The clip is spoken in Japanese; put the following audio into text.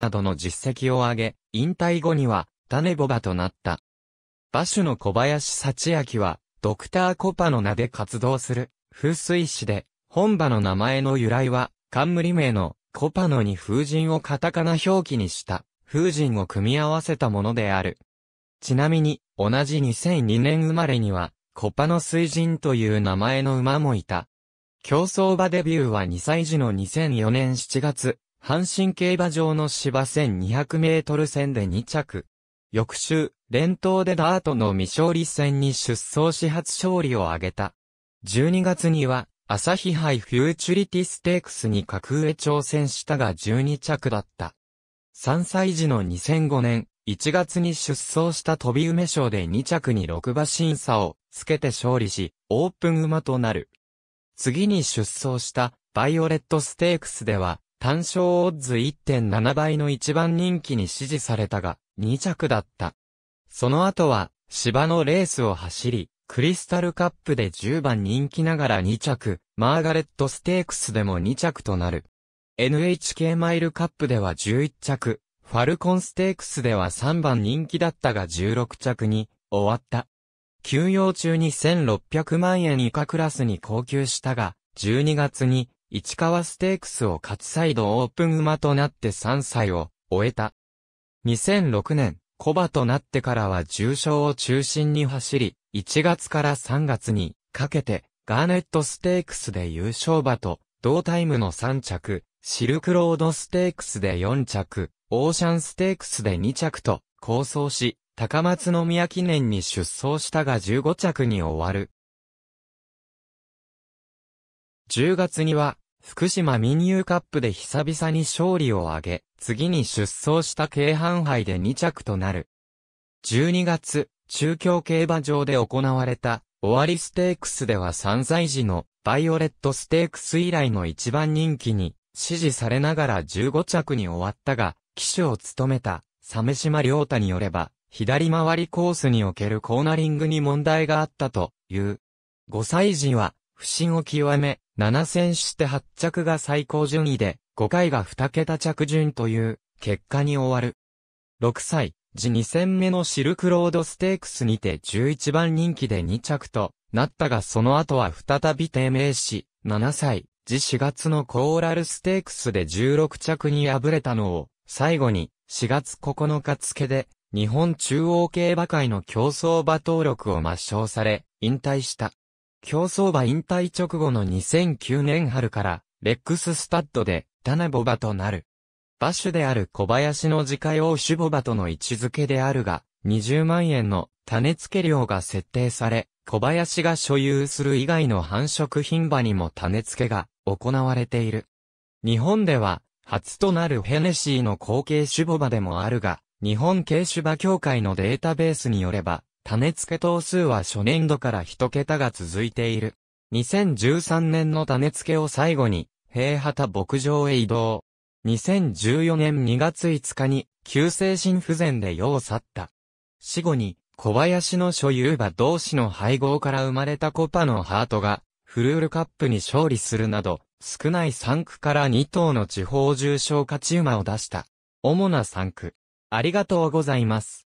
などの実績を上げ、引退後には、種ボバとなった。馬主の小林幸明は、ドクターコパの名で活動する、風水師で、本場の名前の由来は、冠名の、コパノに風神をカタカナ表記にした、風神を組み合わせたものである。ちなみに、同じ2002年生まれには、コパの水神という名前の馬もいた。競争馬デビューは2歳児の2004年7月、阪神競馬場の芝1200メートル戦で2着。翌週、連投でダートの未勝利戦に出走し初勝利を挙げた。12月には、朝日杯フューチュリティステークスに格上挑戦したが12着だった。3歳児の2005年、1月に出走した飛び梅賞で2着に6馬審査をつけて勝利し、オープン馬となる。次に出走したバイオレットステークスでは、単勝オッズ1.7倍の一番人気に支持されたが、2着だった。その後は、芝のレースを走り、クリスタルカップで10番人気ながら2着、マーガレットステークスでも2着となる。NHK マイルカップでは11着、ファルコンステークスでは3番人気だったが16着に終わった。休養中に1600万円以下クラスに高級したが、12月に市川ステークスを勝ち再度オープン馬となって3歳を終えた。2006年、コバとなってからは重賞を中心に走り、1月から3月にかけてガーネットステークスで優勝馬と同タイムの3着、シルクロードステークスで4着、オーシャンステークスで2着と構想し、高松宮記念に出走したが15着に終わる。10月には、福島民友カップで久々に勝利を挙げ、次に出走した京阪杯で2着となる。12月、中京競馬場で行われた、終わりステークスでは3歳児のバイオレットステークス以来の一番人気に支持されながら15着に終わったが、騎手を務めた、鮫島良太によれば、左回りコースにおけるコーナリングに問題があったという。5歳児は、不審を極め、7戦して8着が最高順位で、5回が2桁着順という結果に終わる。6歳、時2戦目のシルクロードステークスにて11番人気で2着となったがその後は再び低迷し、7歳、時4月のコーラルステークスで16着に敗れたのを、最後に4月9日付で、日本中央競馬会の競争馬登録を抹消され、引退した。競走馬引退直後の2009年春から、レックススタッドで、タナボバとなる。馬主である小林の自家用種ボバとの位置づけであるが、20万円の種付け料が設定され、小林が所有する以外の繁殖品馬にも種付けが行われている。日本では、初となるヘネシーの後継種ボバでもあるが、日本軽種馬協会のデータベースによれば、種付け頭数は初年度から一桁が続いている。2013年の種付けを最後に、平畑牧場へ移動。2014年2月5日に、急性心不全で世を去った。死後に、小林の所有馬同士の配合から生まれたコパのハートが、フルールカップに勝利するなど、少ない3区から2頭の地方重賞勝ち馬を出した。主な3区。ありがとうございます。